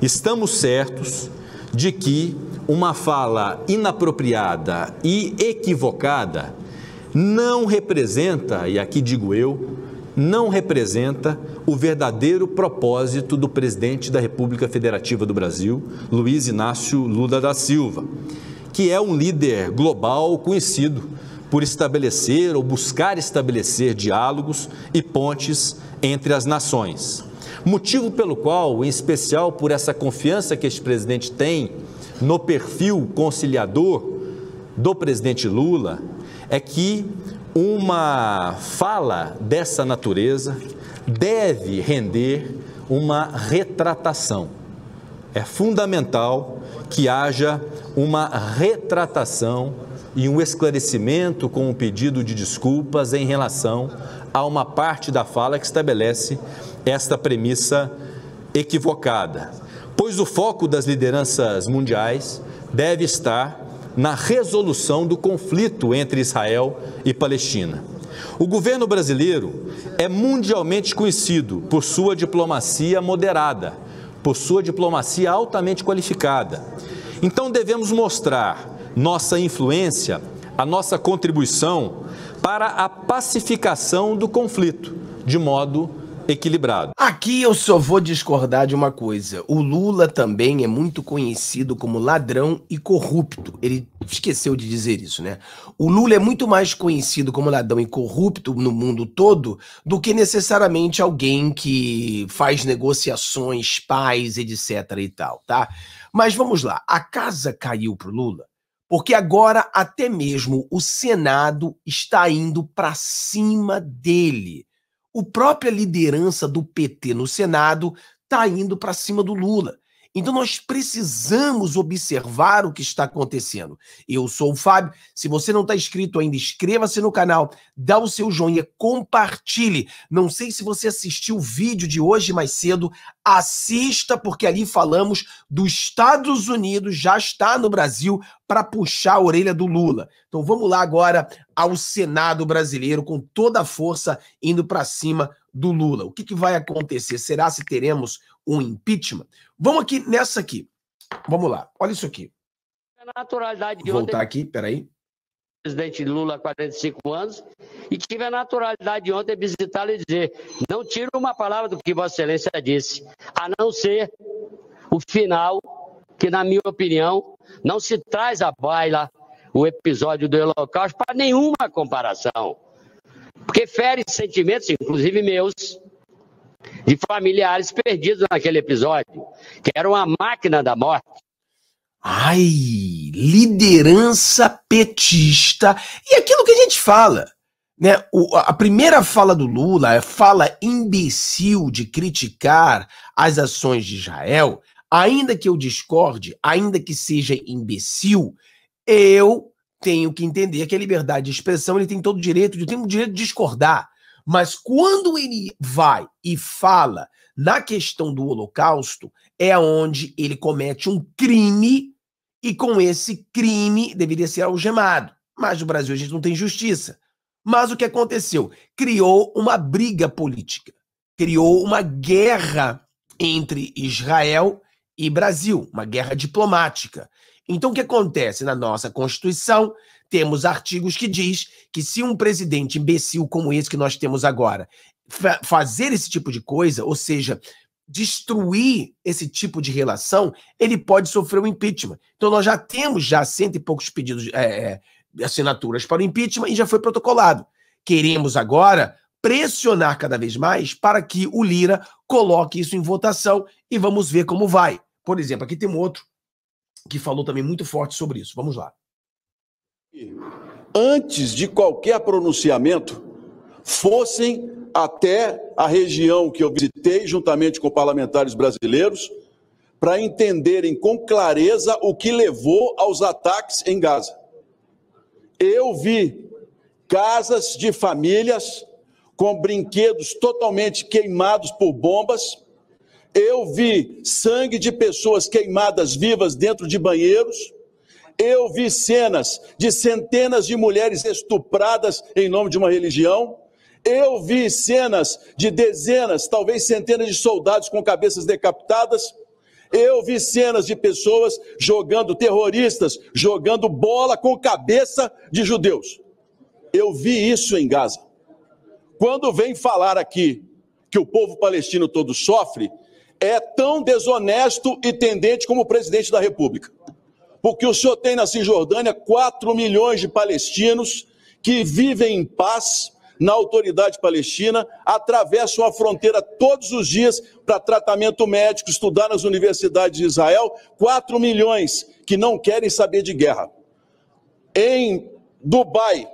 Estamos certos de que uma fala inapropriada e equivocada não representa, e aqui digo eu, não representa o verdadeiro propósito do presidente da República Federativa do Brasil, Luiz Inácio Lula da Silva, que é um líder global conhecido por estabelecer ou buscar estabelecer diálogos e pontes entre as nações. Motivo pelo qual, em especial por essa confiança que este presidente tem no perfil conciliador do presidente Lula, é que uma fala dessa natureza deve render uma retratação. É fundamental que haja uma retratação e um esclarecimento com um pedido de desculpas em relação a uma parte da fala que estabelece esta premissa equivocada. Pois o foco das lideranças mundiais deve estar na resolução do conflito entre Israel e Palestina. O governo brasileiro é mundialmente conhecido por sua diplomacia moderada, por sua diplomacia altamente qualificada. Então devemos mostrar nossa influência, a nossa contribuição para a pacificação do conflito de modo equilibrado. Aqui eu só vou discordar de uma coisa. O Lula também é muito conhecido como ladrão e corrupto. Ele esqueceu de dizer isso, né? O Lula é muito mais conhecido como ladrão e corrupto no mundo todo do que necessariamente alguém que faz negociações, paz, etc e tal, tá? Mas vamos lá. A casa caiu pro Lula porque agora até mesmo o Senado está indo para cima dele. O própria liderança do PT no Senado está indo para cima do Lula. Então nós precisamos observar o que está acontecendo. Eu sou o Fábio. Se você não está inscrito ainda, inscreva-se no canal, dá o seu joinha, compartilhe. Não sei se você assistiu o vídeo de hoje mais cedo, assista porque ali falamos dos Estados Unidos já está no Brasil para puxar a orelha do Lula. Então vamos lá agora ao Senado brasileiro com toda a força indo para cima do Lula. O que, que vai acontecer? Será se teremos um impeachment. Vamos aqui nessa aqui. Vamos lá. Olha isso aqui. A naturalidade de Voltar ontem... aqui, peraí. Presidente Lula, 45 anos, e tive a naturalidade de ontem visitá-lo e dizer: não tiro uma palavra do que Vossa Excelência disse, a não ser o final, que, na minha opinião, não se traz à baila o episódio do Holocausto para nenhuma comparação. Porque fere sentimentos, inclusive meus, de familiares perdidos naquele episódio, que era uma máquina da morte. Ai, liderança petista. E aquilo que a gente fala, né? O, a primeira fala do Lula é fala imbecil de criticar as ações de Israel, ainda que eu discorde, ainda que seja imbecil, eu tenho que entender que a liberdade de expressão ele tem todo o direito, eu tenho o direito de discordar. Mas quando ele vai e fala na questão do Holocausto, é onde ele comete um crime e com esse crime deveria ser algemado. Mas no Brasil a gente não tem justiça. Mas o que aconteceu? Criou uma briga política, criou uma guerra entre Israel e Brasil, uma guerra diplomática. Então o que acontece na nossa Constituição? temos artigos que diz que se um presidente imbecil como esse que nós temos agora fa fazer esse tipo de coisa, ou seja, destruir esse tipo de relação, ele pode sofrer um impeachment. Então nós já temos já cento e poucos pedidos, é, é assinaturas para o impeachment e já foi protocolado. Queremos agora pressionar cada vez mais para que o Lira coloque isso em votação e vamos ver como vai. Por exemplo, aqui tem um outro que falou também muito forte sobre isso. Vamos lá antes de qualquer pronunciamento, fossem até a região que eu visitei, juntamente com parlamentares brasileiros, para entenderem com clareza o que levou aos ataques em Gaza. Eu vi casas de famílias com brinquedos totalmente queimados por bombas. Eu vi sangue de pessoas queimadas vivas dentro de banheiros. Eu vi cenas de centenas de mulheres estupradas em nome de uma religião. Eu vi cenas de dezenas, talvez centenas de soldados com cabeças decapitadas. Eu vi cenas de pessoas jogando terroristas, jogando bola com cabeça de judeus. Eu vi isso em Gaza. Quando vem falar aqui que o povo palestino todo sofre, é tão desonesto e tendente como o presidente da República. Porque o senhor tem na Cisjordânia 4 milhões de palestinos que vivem em paz na autoridade palestina, atravessam a fronteira todos os dias para tratamento médico, estudar nas universidades de Israel, 4 milhões que não querem saber de guerra. Em Dubai,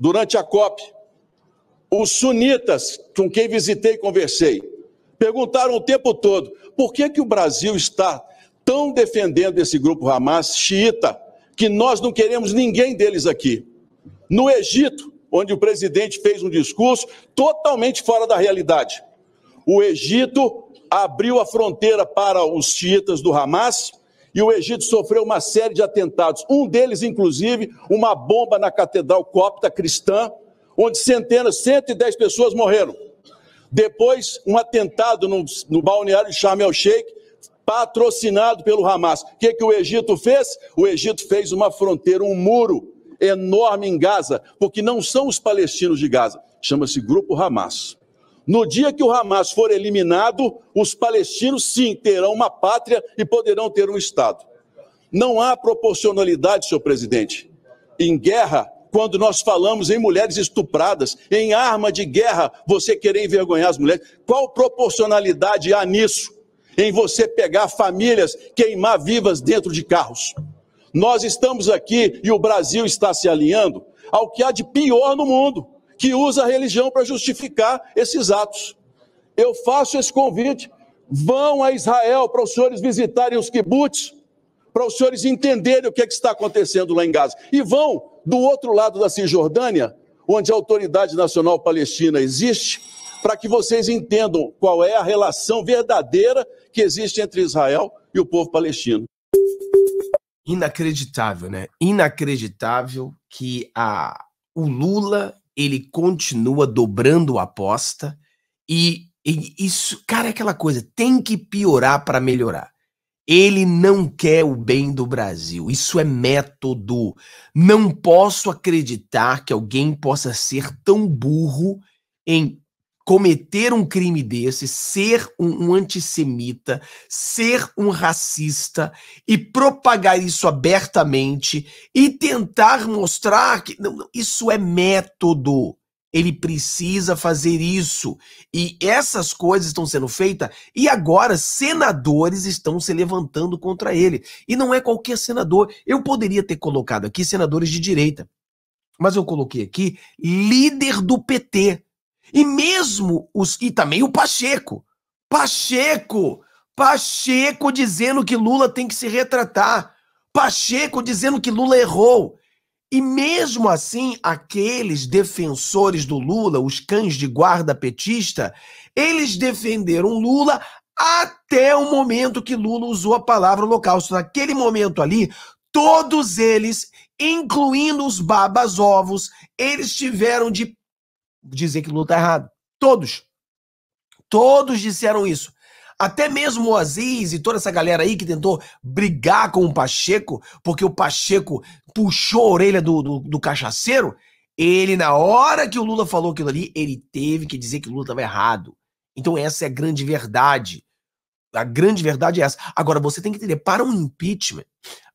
durante a COP, os sunitas, com quem visitei e conversei, perguntaram o tempo todo: por que, que o Brasil está tão defendendo esse grupo Hamas xiita que nós não queremos ninguém deles aqui. No Egito, onde o presidente fez um discurso totalmente fora da realidade, o Egito abriu a fronteira para os xiitas do Hamas e o Egito sofreu uma série de atentados. Um deles, inclusive, uma bomba na Catedral Copta Cristã, onde centenas, 110 pessoas morreram. Depois, um atentado no, no balneário de Sharm el-Sheikh, patrocinado pelo Hamas. O que, que o Egito fez? O Egito fez uma fronteira, um muro enorme em Gaza, porque não são os palestinos de Gaza, chama-se Grupo Hamas. No dia que o Hamas for eliminado, os palestinos sim terão uma pátria e poderão ter um Estado. Não há proporcionalidade, senhor presidente. Em guerra, quando nós falamos em mulheres estupradas, em arma de guerra, você querer envergonhar as mulheres, qual proporcionalidade há nisso? em você pegar famílias, queimar vivas dentro de carros. Nós estamos aqui e o Brasil está se alinhando ao que há de pior no mundo, que usa a religião para justificar esses atos. Eu faço esse convite. Vão a Israel para os senhores visitarem os kibbutz, para os senhores entenderem o que, é que está acontecendo lá em Gaza. E vão do outro lado da Cisjordânia, onde a Autoridade Nacional Palestina existe, para que vocês entendam qual é a relação verdadeira que existe entre Israel e o povo palestino. Inacreditável, né? Inacreditável que a, o Lula ele continua dobrando a aposta e, e isso, cara, é aquela coisa, tem que piorar para melhorar. Ele não quer o bem do Brasil. Isso é método. Não posso acreditar que alguém possa ser tão burro em cometer um crime desse, ser um, um antissemita, ser um racista e propagar isso abertamente e tentar mostrar que não, isso é método. Ele precisa fazer isso. E essas coisas estão sendo feitas, e agora senadores estão se levantando contra ele. E não é qualquer senador. Eu poderia ter colocado aqui senadores de direita, mas eu coloquei aqui líder do PT. E mesmo os. E também o Pacheco. Pacheco! Pacheco dizendo que Lula tem que se retratar. Pacheco dizendo que Lula errou. E mesmo assim, aqueles defensores do Lula, os cães de guarda petista, eles defenderam Lula até o momento que Lula usou a palavra holocausto. Naquele momento ali, todos eles, incluindo os babas ovos, eles tiveram de dizer que Lula está errado. Todos. Todos disseram isso. Até mesmo o Aziz e toda essa galera aí que tentou brigar com o Pacheco, porque o Pacheco puxou a orelha do, do, do cachaceiro, ele, na hora que o Lula falou aquilo ali, ele teve que dizer que o Lula estava errado. Então essa é a grande verdade. A grande verdade é essa. Agora, você tem que entender, para um impeachment,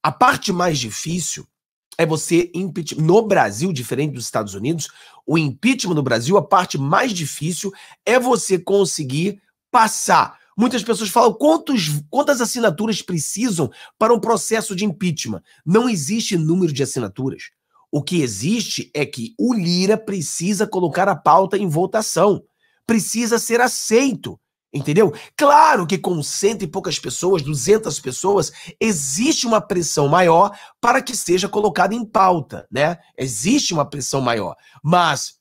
a parte mais difícil é você impeachment. No Brasil, diferente dos Estados Unidos, o impeachment no Brasil, a parte mais difícil é você conseguir passar. Muitas pessoas falam quantos, quantas assinaturas precisam para um processo de impeachment. Não existe número de assinaturas. O que existe é que o Lira precisa colocar a pauta em votação, precisa ser aceito. Entendeu? Claro que com cento e poucas pessoas, duzentas pessoas, existe uma pressão maior para que seja colocada em pauta, né? Existe uma pressão maior. Mas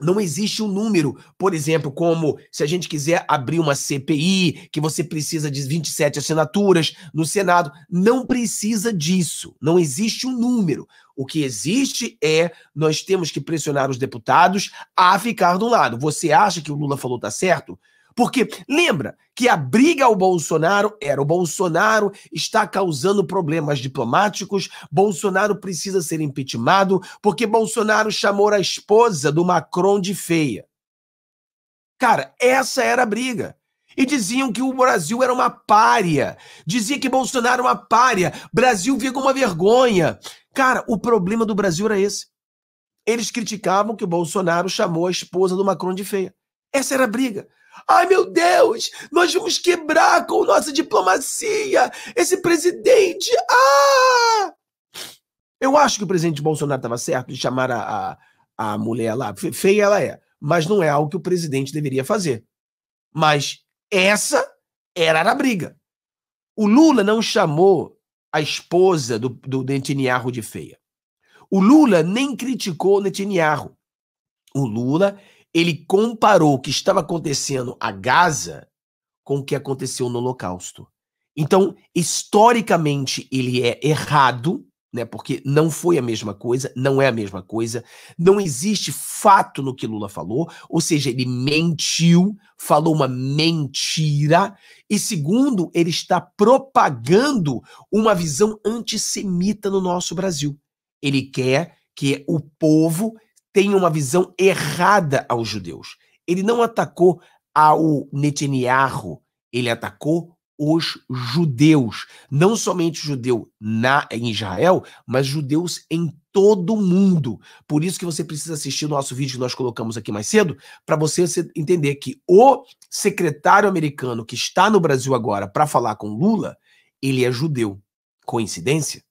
não existe um número, por exemplo, como se a gente quiser abrir uma CPI, que você precisa de 27 assinaturas no Senado. Não precisa disso. Não existe um número. O que existe é nós temos que pressionar os deputados a ficar do lado. Você acha que o Lula falou tá certo? Porque lembra que a briga ao Bolsonaro era o Bolsonaro está causando problemas diplomáticos, Bolsonaro precisa ser impeachmentado, porque Bolsonaro chamou a esposa do Macron de feia. Cara, essa era a briga. E diziam que o Brasil era uma pária. Dizia que Bolsonaro era é uma pária. Brasil via uma vergonha. Cara, o problema do Brasil era esse. Eles criticavam que o Bolsonaro chamou a esposa do Macron de feia. Essa era a briga. Ai meu Deus, nós vamos quebrar com nossa diplomacia. Esse presidente. Ah! Eu acho que o presidente Bolsonaro estava certo de chamar a, a, a mulher lá. Feia ela é, mas não é algo que o presidente deveria fazer. Mas essa era a briga. O Lula não chamou a esposa do, do Netanyahu de feia. O Lula nem criticou o Netanyahu. O Lula ele comparou o que estava acontecendo a Gaza com o que aconteceu no Holocausto. Então, historicamente, ele é errado, né? Porque não foi a mesma coisa, não é a mesma coisa, não existe fato no que Lula falou, ou seja, ele mentiu, falou uma mentira, e segundo, ele está propagando uma visão antissemita no nosso Brasil. Ele quer que o povo tem uma visão errada aos judeus. Ele não atacou ao Netanyahu, ele atacou os judeus, não somente judeu na em Israel, mas judeus em todo o mundo. Por isso que você precisa assistir o nosso vídeo que nós colocamos aqui mais cedo, para você entender que o secretário americano que está no Brasil agora para falar com Lula, ele é judeu. Coincidência?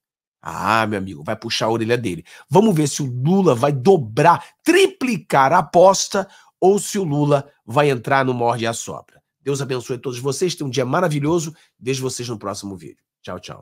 Ah, meu amigo, vai puxar a orelha dele. Vamos ver se o Lula vai dobrar, triplicar a aposta ou se o Lula vai entrar no morde e assopra. Deus abençoe todos vocês, tenham um dia maravilhoso. Vejo vocês no próximo vídeo. Tchau, tchau.